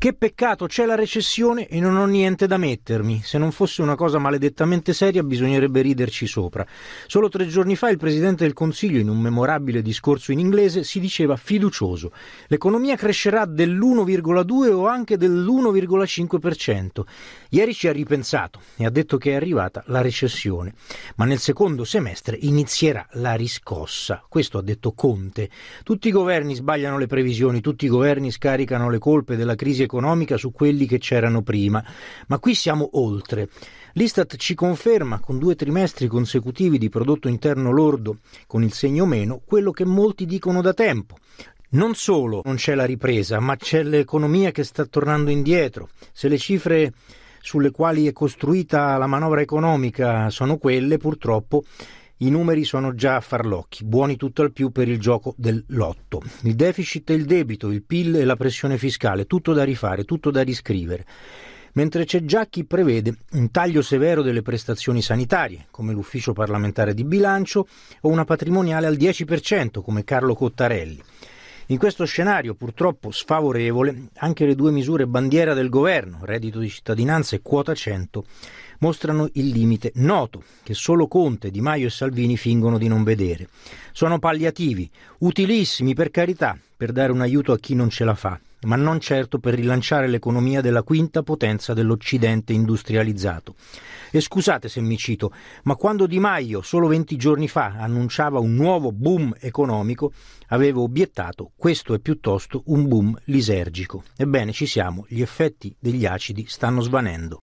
Che peccato, c'è la recessione e non ho niente da mettermi. Se non fosse una cosa maledettamente seria bisognerebbe riderci sopra. Solo tre giorni fa il Presidente del Consiglio, in un memorabile discorso in inglese, si diceva fiducioso. L'economia crescerà dell'1,2 o anche dell'1,5%. Ieri ci ha ripensato e ha detto che è arrivata la recessione. Ma nel secondo semestre inizierà la riscossa. Questo ha detto Conte. Tutti i governi sbagliano le previsioni, tutti i governi scaricano le colpe della crisi economica su quelli che c'erano prima, ma qui siamo oltre. L'Istat ci conferma, con due trimestri consecutivi di prodotto interno lordo con il segno meno, quello che molti dicono da tempo, non solo non c'è la ripresa, ma c'è l'economia che sta tornando indietro. Se le cifre sulle quali è costruita la manovra economica sono quelle, purtroppo i numeri sono già a farlocchi, buoni tutto al più per il gioco del lotto. Il deficit e il debito, il PIL e la pressione fiscale, tutto da rifare, tutto da riscrivere mentre c'è già chi prevede un taglio severo delle prestazioni sanitarie, come l'ufficio parlamentare di bilancio, o una patrimoniale al 10%, come Carlo Cottarelli. In questo scenario purtroppo sfavorevole, anche le due misure bandiera del governo, reddito di cittadinanza e quota 100, mostrano il limite noto che solo Conte, Di Maio e Salvini fingono di non vedere. Sono palliativi, utilissimi per carità, per dare un aiuto a chi non ce la fa, ma non certo per rilanciare l'economia della quinta potenza dell'Occidente industrializzato. E scusate se mi cito, ma quando Di Maio, solo 20 giorni fa, annunciava un nuovo boom economico, avevo obiettato questo è piuttosto un boom lisergico. Ebbene, ci siamo, gli effetti degli acidi stanno svanendo.